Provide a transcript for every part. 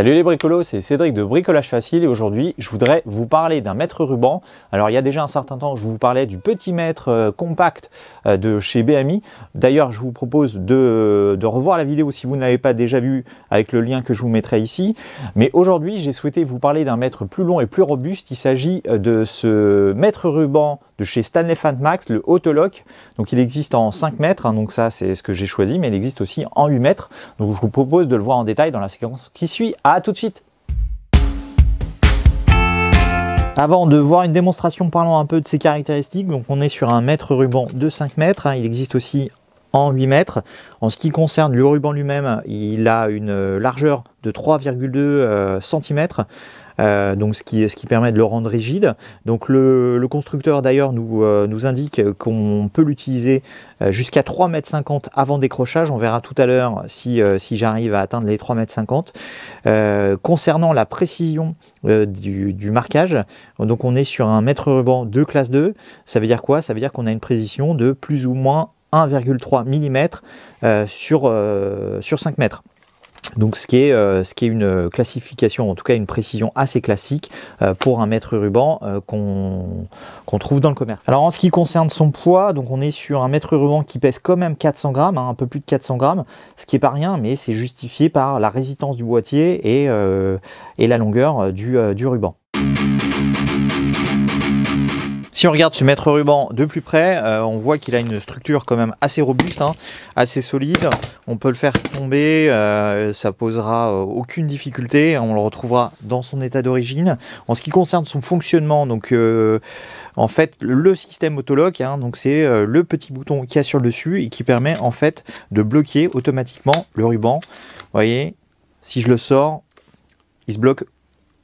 Salut les bricolos, c'est Cédric de Bricolage Facile et aujourd'hui je voudrais vous parler d'un mètre ruban. Alors il y a déjà un certain temps je vous parlais du petit mètre euh, compact euh, de chez BMI. D'ailleurs je vous propose euh, de, revoir la vidéo si vous ne l'avez pas déjà vu avec le lien que je vous mettrai ici. Mais aujourd'hui j'ai souhaité vous parler d'un mètre plus long et plus robuste. Il s'agit de ce mètre ruban de chez Stanley Fantmax, le Autolock. Donc il existe en 5 mètres, hein, donc ça c'est ce que j'ai choisi, mais il existe aussi en 8 mètres. Donc je vous propose de le voir en détail dans la séquence qui suit tout de suite avant de voir une démonstration parlant un peu de ses caractéristiques, donc on est sur un mètre ruban de 5 mètres. Hein. Il existe aussi en 8 mètres. En ce qui concerne le ruban lui-même, il a une largeur de 3,2 euh, cm. Euh, donc ce qui, ce qui permet de le rendre rigide. Donc le, constructeur d'ailleurs nous, euh, nous indique qu'on peut l'utiliser jusqu'à 3,50 m avant décrochage. On verra tout à l'heure si, si j'arrive à atteindre les 3,50 m. concernant la précision du, du, marquage, donc on est sur un mètre ruban de classe 2. Ça veut dire quoi Ça veut dire qu'on a une précision de plus ou moins 1,3 mm euh, sur, euh, sur 5 mètres. Donc ce qui, est, euh, ce qui est une classification, en tout cas une précision assez classique pour un mètre ruban qu'on trouve dans le commerce. Alors en ce qui concerne son poids, donc on est sur un mètre ruban qui pèse quand même 400 grammes, hein, un peu plus de 400 grammes, ce qui n'est pas rien, mais c'est justifié par la résistance du boîtier et, et la longueur du, du ruban. Si on regarde ce maître ruban de plus près, euh, on voit qu'il a une structure quand même assez robuste, hein, assez solide. On peut le faire tomber, euh, ça posera euh, aucune difficulté. On le retrouvera dans son état d'origine. En ce qui concerne son fonctionnement, donc en fait le système autolock, hein, donc c'est le petit bouton qui est a sur le dessus et qui permet en fait de bloquer automatiquement le ruban. voyez, si je le sors, il se bloque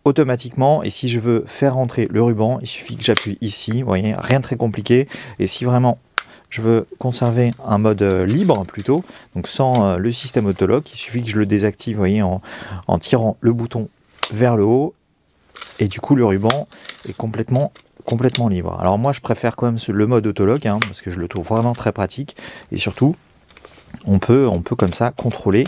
automatiquement. Et si je veux faire rentrer le ruban, il suffit que j'appuie ici, voyez, rien de très compliqué. Et si vraiment je veux conserver un mode euh, libre plutôt, donc sans euh, le système autologue il suffit que je le désactive, voyez, en, tirant le bouton vers le haut. Et du coup, le ruban est complètement complètement libre. Alors moi je préfère quand même le mode autologue hein, parce que je le trouve vraiment très pratique et surtout on peut, on peut comme ça contrôler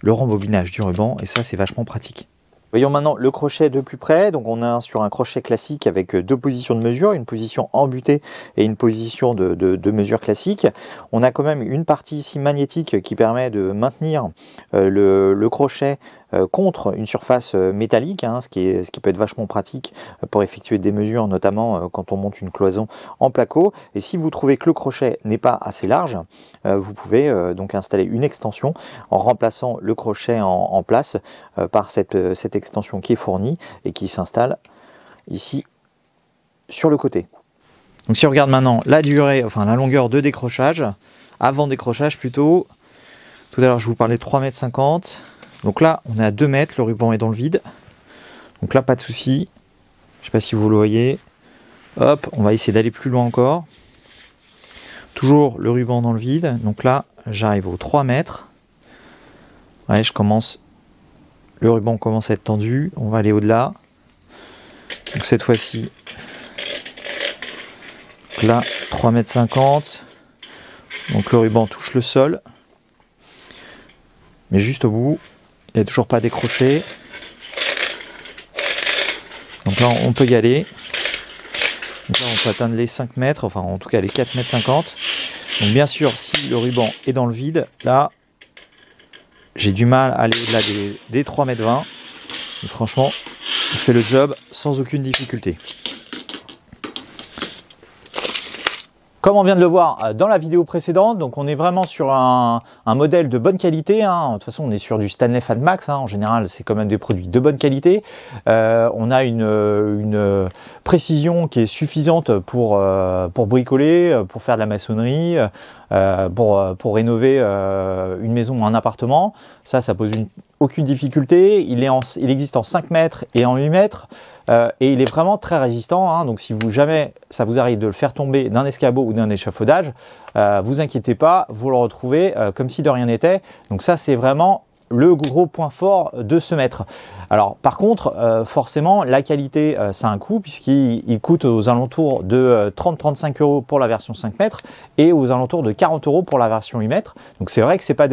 le rembobinage du ruban et ça c'est vachement pratique. Voyons maintenant le crochet de plus près. Donc on a sur un crochet classique avec euh, deux positions de mesure, une position embutée et une position de, mesure classique. On a quand même une partie ici magnétique qui permet de maintenir euh, le, le crochet euh, contre une surface euh, métallique, hein, ce, qui peut être vachement pratique euh, pour effectuer des mesures, notamment quand on monte une cloison en placo. Et si vous trouvez que le crochet n'est pas assez large, vous pouvez donc installer une extension en remplaçant le crochet en, place par cette, cette extension qui est fournie et qui s'installe ici sur le côté. Donc si on regarde maintenant la durée, enfin la longueur de décrochage, avant décrochage plutôt, tout à l'heure je vous parlais de 3,50 m, donc là, on est à 2 mètres, le ruban est dans le vide. Donc là, pas de souci. Je sais pas si vous le voyez. Hop, on va essayer d'aller plus loin encore. Toujours le ruban dans le vide. Donc là, j'arrive aux 3 mètres. Ouais, je commence. Le ruban commence à être tendu. On va aller au-delà. Donc cette fois-ci. Là, 3 mètres Donc le ruban touche le sol. Mais juste au bout, il n'est toujours pas décroché. Donc là, on peut y aller. là, on peut atteindre les 5 mètres, enfin en tout cas les 4 mètres 50. Donc bien sûr, si le ruban est dans le vide, là, j'ai du mal à aller au-delà des, 3 mètres 20. Mais franchement, je fais le job sans aucune difficulté. Comme on vient de le voir euh, dans la vidéo précédente, donc on est vraiment sur un, modèle de bonne qualité. Hein. De toute façon, on est sur du Stanley Fan Hein. En général, c'est quand même des produits de bonne qualité. Euh, on a une, précision qui est suffisante pour, euh, pour bricoler, pour faire de la maçonnerie, pour, pour rénover une maison ou un appartement. Ça, ça pose une aucune difficulté. Il, est il existe en 5 mètres et en 8 mètres. Euh, et il est vraiment très résistant. Hein. donc si vous jamais ça vous arrive de le faire tomber d'un escabeau ou d'un échafaudage, euh, vous inquiétez pas, vous le retrouvez euh, comme si de rien n'était. Donc ça c'est vraiment le gros point fort de ce mètre. Alors par contre, euh, forcément, la qualité, euh, ça a un coût puisqu'il coûte aux alentours de 30-35 euh, euros pour la version 5 mètres et aux alentours de 40 euros pour la version 8 mètres. Donc c'est vrai que c'est pas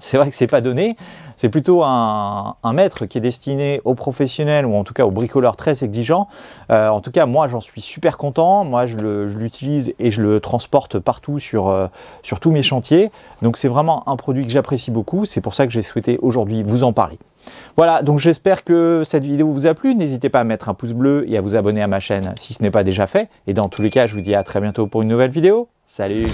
c'est vrai que c'est pas donné. C'est plutôt un, mètre qui est destiné aux professionnels ou en tout cas aux bricoleurs très exigeants. en tout cas, moi j'en suis super content. Moi je l'utilise et je le transporte partout sur, sur tous mes chantiers. Donc c'est vraiment un produit que j'apprécie beaucoup. C'est c'est pour ça que j'ai souhaité aujourd'hui vous en parler. Voilà, donc j'espère que cette vidéo vous a plu. N'hésitez pas à mettre un pouce bleu et à vous abonner à ma chaîne si ce n'est pas déjà fait. Et dans tous les cas, je vous dis à très bientôt pour une nouvelle vidéo. Salut